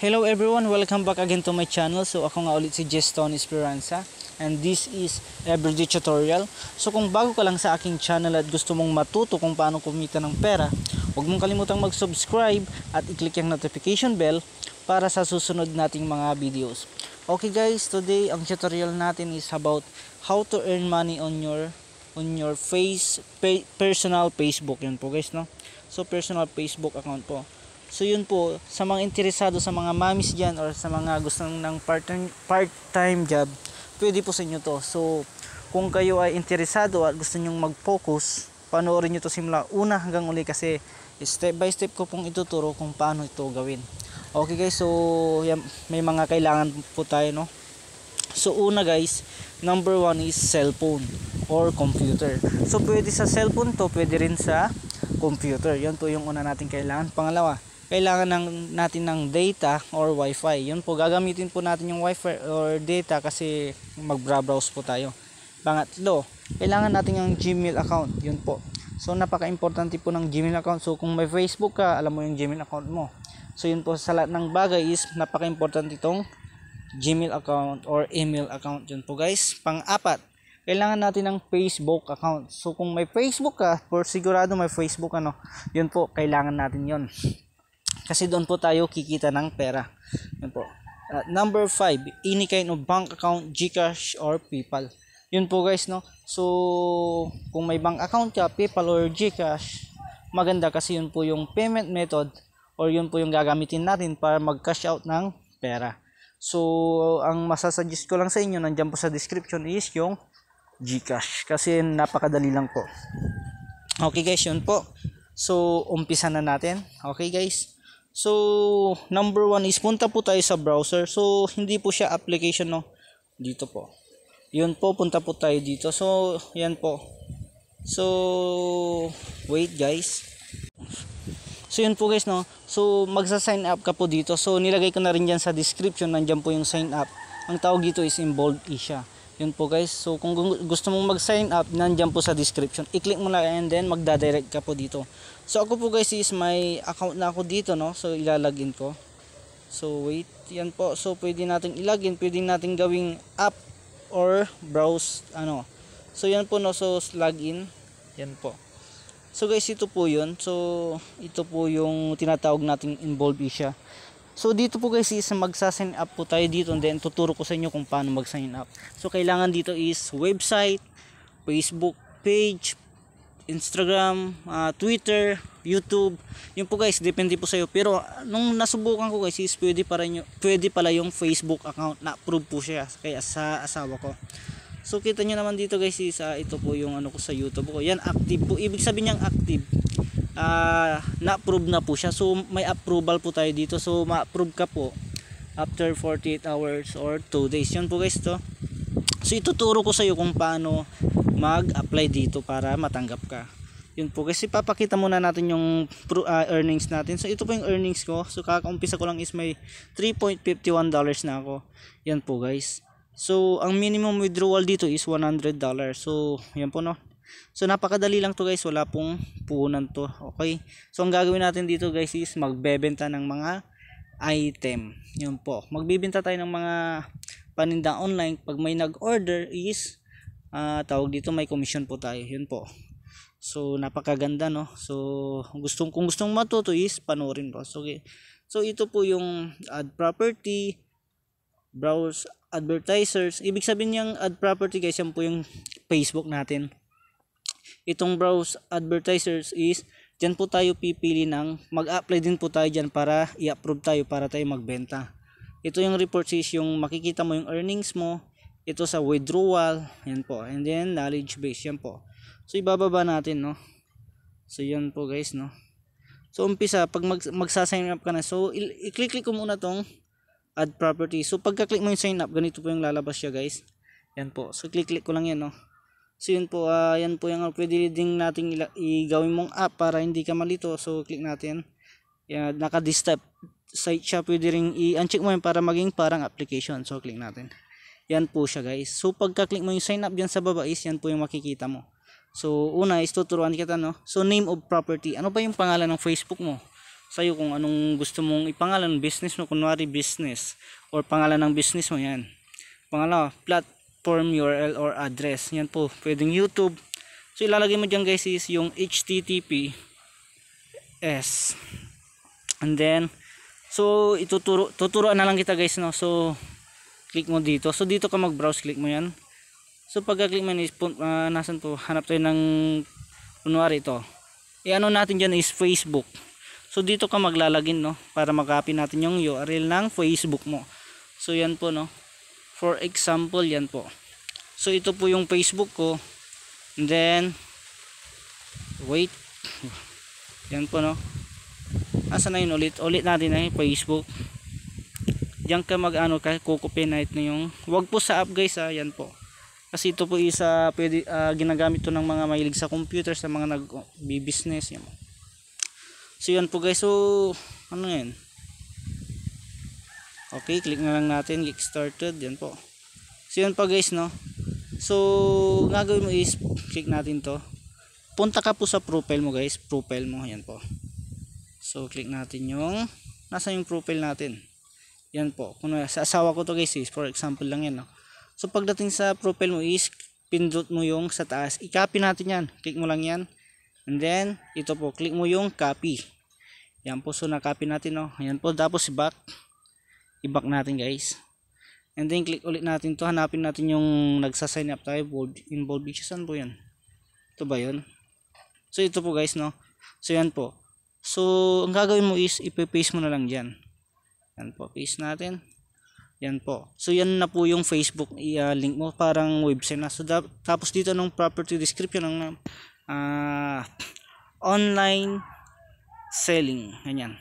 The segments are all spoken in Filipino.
Hello everyone, welcome back again to my channel. So ako nga ulit si Jeston Esperanza and this is Everyday Tutorial. So kung bago ka lang sa aking channel at gusto mong matuto kung paano kumita ng pera, huwag mong kalimutang mag-subscribe at i-click yung notification bell para sa susunod nating mga videos. Okay guys, today ang tutorial natin is about how to earn money on your on your face pe, personal Facebook yan po guys no. So personal Facebook account po. So yun po, sa mga interesado sa mga mamis dyan or sa mga gusto ng part-time part -time job, pwede po sa inyo to. So kung kayo ay interesado at gusto nyong mag-focus, panoorin nyo to simula una hanggang uli kasi step by step ko pong ituturo kung paano ito gawin. Okay guys, so may mga kailangan po tayo no. So una guys, number one is cellphone or computer. So pwede sa cellphone to, pwede rin sa computer. Yan po yung una nating kailangan. Pangalawa, kailangan ng, natin ng data or wifi. Yun po, gagamitin po natin yung wifi or data kasi mag-browse po tayo. Pangatlo, kailangan natin yung Gmail account. Yun po. So, napaka-importante po ng Gmail account. So, kung may Facebook ka, alam mo yung Gmail account mo. So, yun po sa lahat ng bagay is napaka-importante itong Gmail account or email account. Yun po guys. Pang-apat, kailangan natin ng Facebook account. So, kung may Facebook ka, for sigurado may Facebook, ano, yun po, kailangan natin yun kasi doon po tayo kikita ng pera. Yun po. Uh, number 5, any kind of bank account, GCash or PayPal. Yun po guys, no? So, kung may bank account ka, PayPal or GCash, maganda kasi yun po yung payment method or yun po yung gagamitin natin para mag-cash out ng pera. So, ang masasuggest ko lang sa inyo, nandiyan po sa description is yung GCash kasi napakadali lang po. Okay guys, yun po. So, umpisa na natin. Okay guys. So, number one is punta po tayo sa browser. So, hindi po siya application, no? Dito po. Yun po, punta po tayo dito. So, yan po. So, wait guys. So, yun po guys, no? So, magsa-sign up ka po dito. So, nilagay ko na rin dyan sa description. Nandyan po yung sign up. Ang tawag dito is involved isya. Yun po guys. So kung gusto mong mag-sign up, nandiyan po sa description. I-click mo na and then magdadirect ka po dito. So ako po guys is may account na ako dito no. So ilalagin ko. So wait, yan po. So pwede nating ilagin, pwede nating gawing app or browse ano. So yan po no. So login. Yan po. So guys, ito po 'yun. So ito po yung tinatawag nating involve siya. So dito po guys is magsa-sign up po tayo dito and then tuturo ko sa inyo kung paano mag-sign up. So kailangan dito is website, Facebook page, Instagram, uh, Twitter, YouTube. Yung po guys, depende po sa iyo. Pero nung nasubukan ko guys is pwede, para nyo, pwede pala yung Facebook account na-approve po siya kaya sa asawa ko. So kita niyo naman dito guys is uh, ito po yung ano ko sa YouTube ko. Yan active po. Ibig sabihin niyang active uh, na-approve na po siya. So may approval po tayo dito. So ma-approve ka po after 48 hours or 2 days. Yun po guys to. So ituturo ko sa iyo kung paano mag-apply dito para matanggap ka. Yun po kasi Ipapakita muna natin yung uh, earnings natin. So ito po yung earnings ko. So kakaumpisa ko lang is may 3.51 dollars na ako. Yan po guys. So ang minimum withdrawal dito is $100. So yan po no. So napakadali lang to guys, wala pong puunan to. Okay? So ang gagawin natin dito guys is magbebenta ng mga item. Yun po. Magbibenta tayo ng mga paninda online. Pag may nag-order is uh, tawag dito may commission po tayo. Yun po. So napakaganda no. So gustong kung gustong matuto is panoorin po. So, okay. so ito po yung ad property browse advertisers. Ibig sabihin niyang ad property guys, yan po yung Facebook natin itong browse advertisers is dyan po tayo pipili ng mag-apply din po tayo dyan para i-approve tayo para tayo magbenta. Ito yung reports is yung makikita mo yung earnings mo. Ito sa withdrawal. Yan po. And then knowledge base. Yan po. So ibababa natin no. So yan po guys no. So umpisa pag mag magsa-sign up ka na. So i-click ko muna tong add property. So pagka-click mo yung sign up ganito po yung lalabas siya guys. Yan po. So click-click ko lang yan no. So yun po, uh, yan po yung ah, pwede din natin i-gawin mong app para hindi ka malito. So click natin. Yan, naka-distep site siya. Pwede rin i-uncheck mo yan para maging parang application. So click natin. Yan po siya guys. So pagka-click mo yung sign up dyan sa baba is yan po yung makikita mo. So una is tuturuan kita no. So name of property. Ano ba yung pangalan ng Facebook mo? Sa'yo kung anong gusto mong ipangalan business mo. Kunwari business. Or pangalan ng business mo yan. Pangalawa, plat form URL or address. Yan po, pwedeng YouTube. So ilalagay mo diyan guys is yung HTTP S. And then so ituturo tuturuan na lang kita guys no. So click mo dito. So dito ka mag-browse, click mo 'yan. So pagka-click mo is uh, nasan to? Hanap tayo ng kunwari ito. E ano natin diyan is Facebook. So dito ka maglalagin no para mag-copy natin yung URL ng Facebook mo. So yan po no. For example, yan po. So, ito po yung Facebook ko. And then, wait. Yan po, no? Asa na yun ulit? Ulit natin na yung Facebook. Diyan ka mag-ano ka, kukupinite na yung. Huwag po sa app guys, ha? Yan po. Kasi ito po isa, pwede, uh, ginagamit to ng mga mahilig sa computer, sa mga nag-business. Oh, yan po. So, yan po guys. So, ano yan? okay click na lang natin get started yan po so yan po guys no so gagawin mo is click natin to punta ka po sa profile mo guys profile mo yan po so click natin yung nasa yung profile natin yan po kung sa asawa ko to guys is for example lang yan no so pagdating sa profile mo is pindot mo yung sa taas i-copy natin yan click mo lang yan and then ito po click mo yung copy yan po so na-copy natin no Yan po tapos back i-back natin guys and then click ulit natin to hanapin natin yung nagsasign up tayo involved, involved issues saan po yun ito ba yun so ito po guys no so yan po so ang gagawin mo is ipipaste mo na lang dyan yan po paste natin yan po. So yan na po yung Facebook uh, link mo parang website na. So da- tapos dito nung property description ng uh, online selling. Ganyan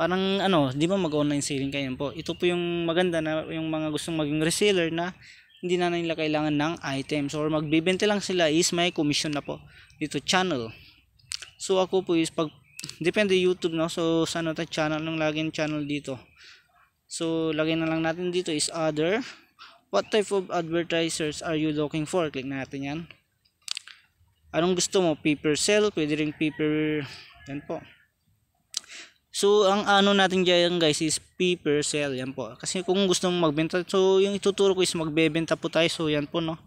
parang ano, di ba mag-online selling kayo po? Ito po yung maganda na yung mga gustong maging reseller na hindi na nila kailangan ng items or magbebenta lang sila is may commission na po dito channel. So ako po is pag depende YouTube no. So sa ano channel ng lagi channel dito. So lagay na lang natin dito is other. What type of advertisers are you looking for? Click natin yan. Anong gusto mo? Paper sell, pwede ring paper yan po. So, ang ano natin dyan guys is P per sell. Yan po. Kasi kung gusto mong magbenta, so yung ituturo ko is magbebenta po tayo. So, yan po no.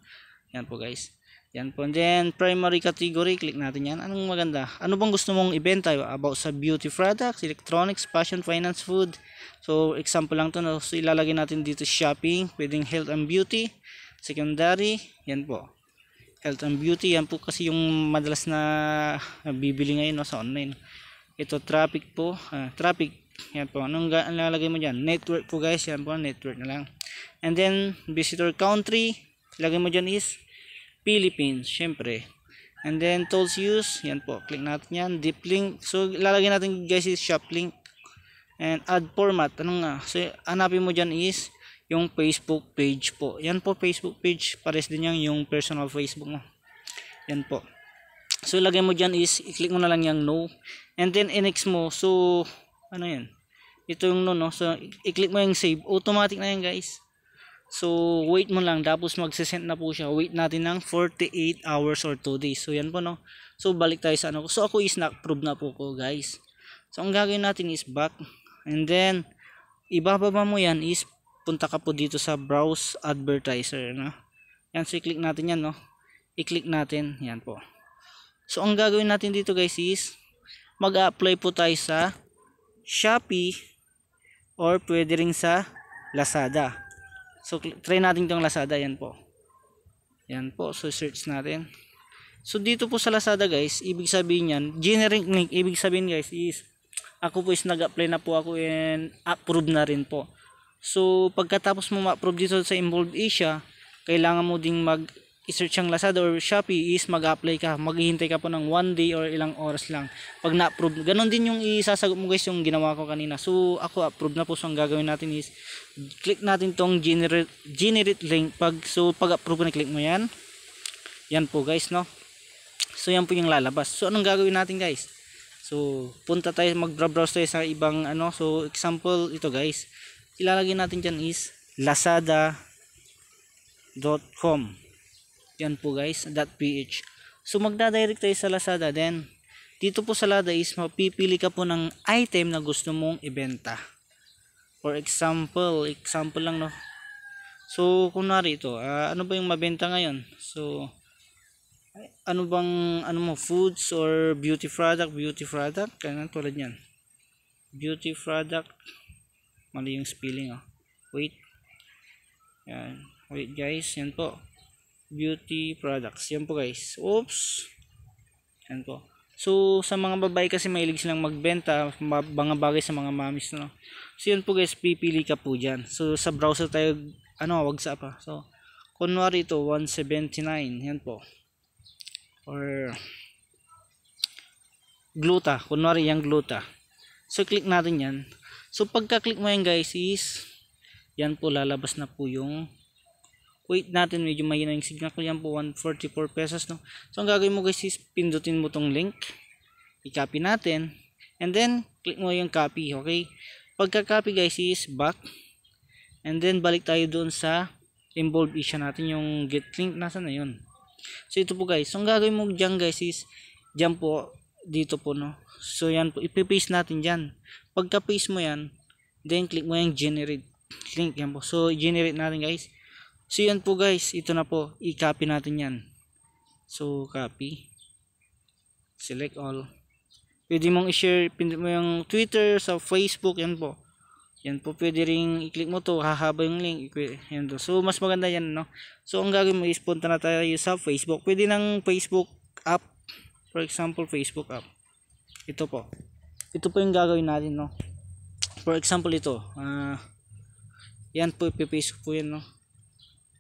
Yan po guys. Yan po. And then, primary category. Click natin yan. Anong maganda? Ano bang gusto mong ibenta? About sa beauty products, electronics, fashion, finance, food. So, example lang to. No? So, ilalagay natin dito shopping. Pwedeng health and beauty. Secondary. Yan po. Health and beauty. Yan po kasi yung madalas na bibili ngayon no, sa online ito traffic po uh, traffic yan po anong lalagay mo dyan network po guys yan po network na lang and then visitor country lagay mo dyan is Philippines syempre and then tools use yan po click natin yan deep link so lalagay natin guys is shop link and add format anong nga ah, so hanapin mo dyan is yung Facebook page po yan po Facebook page pares din yan yung personal Facebook mo yan po So ilagay mo dyan is i-click mo na lang yung no. And then NX mo. So ano yan? Ito yung no no. So i-click mo yung save. Automatic na yan guys. So wait mo lang. Tapos magsisend na po siya. Wait natin ng 48 hours or 2 days. So yan po no. So balik tayo sa ano. So ako is na-approve na po ko guys. So ang gagawin natin is back. And then ibababa mo yan is punta ka po dito sa browse advertiser. No? Yan so i-click natin yan no. I-click natin. Yan po. So, ang gagawin natin dito guys is mag-apply po tayo sa Shopee or pwede rin sa Lazada. So, try natin itong Lazada. Yan po. Yan po. So, search natin. So, dito po sa Lazada guys, ibig sabihin yan, generic link, ibig sabihin guys is ako po is nag-apply na po ako and approve na rin po. So, pagkatapos mo ma-approve dito sa Involved Asia, kailangan mo ding mag i-search ang Lazada or Shopee is mag-apply ka. Maghihintay ka po ng one day or ilang oras lang. Pag na-approve, ganun din yung isasagot mo guys yung ginawa ko kanina. So, ako approve na po. So, ang gagawin natin is, click natin tong generate, generate link. Pag, so, pag approve na click mo yan. Yan po guys, no? So, yan po yung lalabas. So, anong gagawin natin guys? So, punta tayo, mag-browse tayo sa ibang ano. So, example, ito guys. Ilalagay natin dyan is lazada.com yan po guys, .ph. So magdadirect tayo sa Lazada. Then, dito po sa Lazada is mapipili ka po ng item na gusto mong ibenta. For example, example lang no. So, kunwari ito, uh, ano ba yung mabenta ngayon? So, ano bang, ano mo, foods or beauty product, beauty product, kaya tulad yan. Beauty product, mali yung spelling oh. Wait. Yan. Wait guys, yan po beauty products. Yan po guys. Oops. Yan po. So, sa mga babae kasi mahilig silang magbenta, mga bagay sa mga mamis, no? So, yan po guys, pipili ka po dyan. So, sa browser tayo, ano, wag sa pa. Ah. So, kunwari ito, 179, yan po. Or, gluta, kunwari yung gluta. So, click natin yan. So, pagka-click mo yan guys is, yan po, lalabas na po yung wait natin medyo mahina yung signal ko yan po 144 pesos no so ang gagawin mo guys is pindutin mo tong link i-copy natin and then click mo yung copy okay pagka copy guys is back and then balik tayo doon sa involved issue natin yung get link nasa na yun so ito po guys so ang gagawin mo dyan guys is dyan po dito po no so yan po ipipaste natin dyan pagka paste mo yan then click mo yung generate link yan po so generate natin guys So yan po guys, ito na po. I-copy natin yan. So copy. Select all. Pwede mong i-share mo yung Twitter, sa Facebook, yan po. Yan po, pwede ring i-click mo to, hahaba yung link. Yan to. So, mas maganda yan, no? So, ang gagawin mo is punta na tayo sa Facebook. Pwede ng Facebook app. For example, Facebook app. Ito po. Ito po yung gagawin natin, no? For example, ito. Uh, yan po, ipipaste ko po yan, no?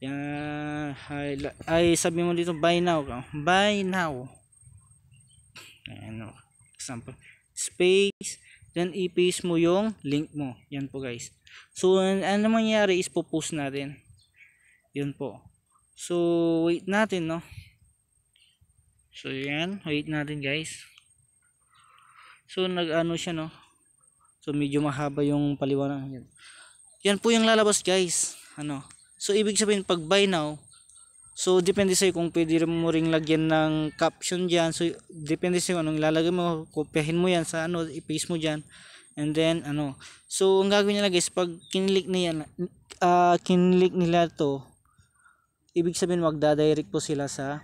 Yan, ay, ay sabi mo dito buy now. Buy now. Ano, example. Space, then i-paste mo yung link mo. Yan po guys. So, ano mangyayari is po-post natin. Yan po. So, wait natin, no? So, yan. Wait natin, guys. So, nag-ano siya, no? So, medyo mahaba yung paliwanag. Yan. yan po yung lalabas, guys. Ano? So, ibig sabihin, pag buy now, so, depende sa'yo kung pwede mo ring lagyan ng caption dyan. So, depende sa'yo anong lalagay mo. Kopyahin mo yan sa ano, i-paste mo dyan. And then, ano. So, ang gagawin nila guys, pag kinlik nila, uh, ah, kinlik nila to, ibig sabihin, magdadirect po sila sa,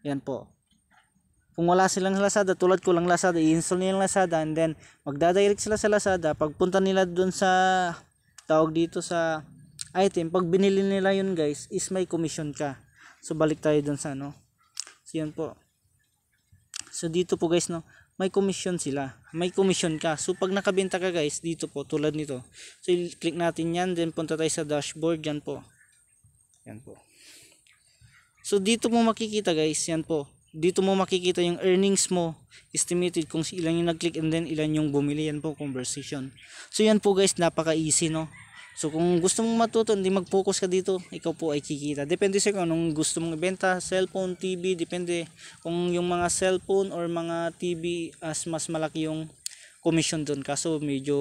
yan po, kung wala silang Lazada, tulad ko lang Lazada, i-install nila Lazada and then magdadirect sila sa Lazada. Pagpunta nila doon sa tawag dito sa item pag binili nila yun guys is may commission ka so balik tayo dun sa ano so yun po so dito po guys no may commission sila may commission ka so pag nakabenta ka guys dito po tulad nito so click natin yan then punta tayo sa dashboard yan po yan po so dito mo makikita guys yan po dito mo makikita yung earnings mo estimated kung ilan yung nag-click and then ilan yung bumili yan po conversation so yan po guys napaka easy no So kung gusto mong matuto, hindi mag-focus ka dito, ikaw po ay kikita. Depende sa kung anong gusto mong ibenta, cellphone, TV, depende kung yung mga cellphone or mga TV as mas malaki yung commission doon kaso medyo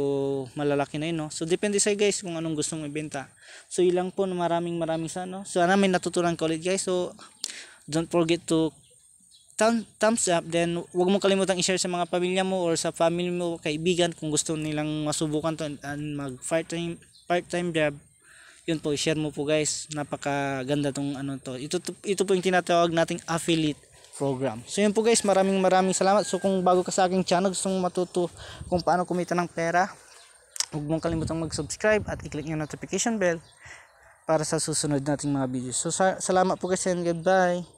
malalaki na yun no so depende sa guys kung anong gusto mong ibenta so ilang po maraming maraming sa no so sana may natutunan ka ulit guys so don't forget to thumbs up then wag mo kalimutan i-share sa mga pamilya mo or sa family mo kaibigan kung gusto nilang masubukan to and, mag fire time part-time job, yun po, share mo po guys. Napakaganda tong ano to. Ito, ito po yung tinatawag nating affiliate program. So yun po guys, maraming maraming salamat. So kung bago ka sa aking channel, gusto mong matuto kung paano kumita ng pera, huwag mong kalimutang mag-subscribe at i-click yung notification bell para sa susunod nating mga videos. So sa salamat po guys and goodbye.